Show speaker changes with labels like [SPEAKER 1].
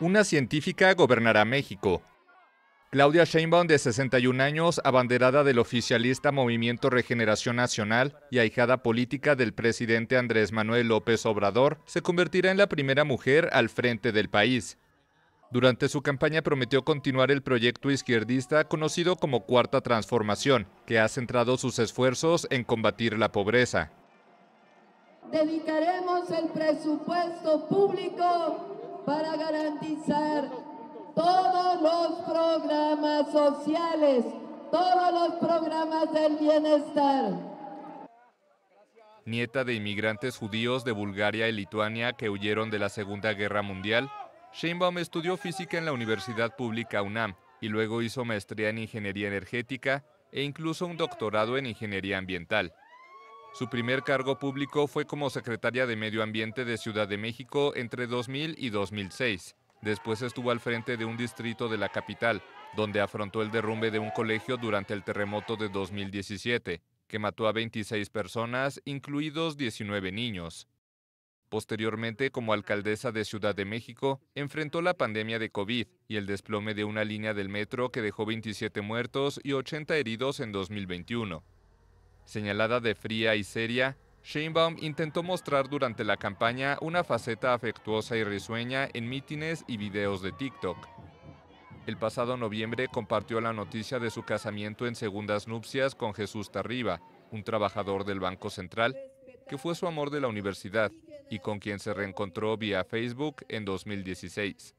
[SPEAKER 1] Una científica gobernará México. Claudia Sheinbaum, de 61 años, abanderada del oficialista Movimiento Regeneración Nacional y ahijada política del presidente Andrés Manuel López Obrador, se convertirá en la primera mujer al frente del país. Durante su campaña prometió continuar el proyecto izquierdista conocido como Cuarta Transformación, que ha centrado sus esfuerzos en combatir la pobreza.
[SPEAKER 2] Dedicaremos el presupuesto público para garantizar todos los programas sociales, todos los programas del bienestar.
[SPEAKER 1] Nieta de inmigrantes judíos de Bulgaria y Lituania que huyeron de la Segunda Guerra Mundial, Sheinbaum estudió física en la Universidad Pública UNAM y luego hizo maestría en ingeniería energética e incluso un doctorado en ingeniería ambiental. Su primer cargo público fue como secretaria de Medio Ambiente de Ciudad de México entre 2000 y 2006. Después estuvo al frente de un distrito de la capital, donde afrontó el derrumbe de un colegio durante el terremoto de 2017, que mató a 26 personas, incluidos 19 niños. Posteriormente, como alcaldesa de Ciudad de México, enfrentó la pandemia de COVID y el desplome de una línea del metro que dejó 27 muertos y 80 heridos en 2021. Señalada de fría y seria, Sheinbaum intentó mostrar durante la campaña una faceta afectuosa y risueña en mítines y videos de TikTok. El pasado noviembre compartió la noticia de su casamiento en segundas nupcias con Jesús Tarriba, un trabajador del Banco Central, que fue su amor de la universidad y con quien se reencontró vía Facebook en 2016.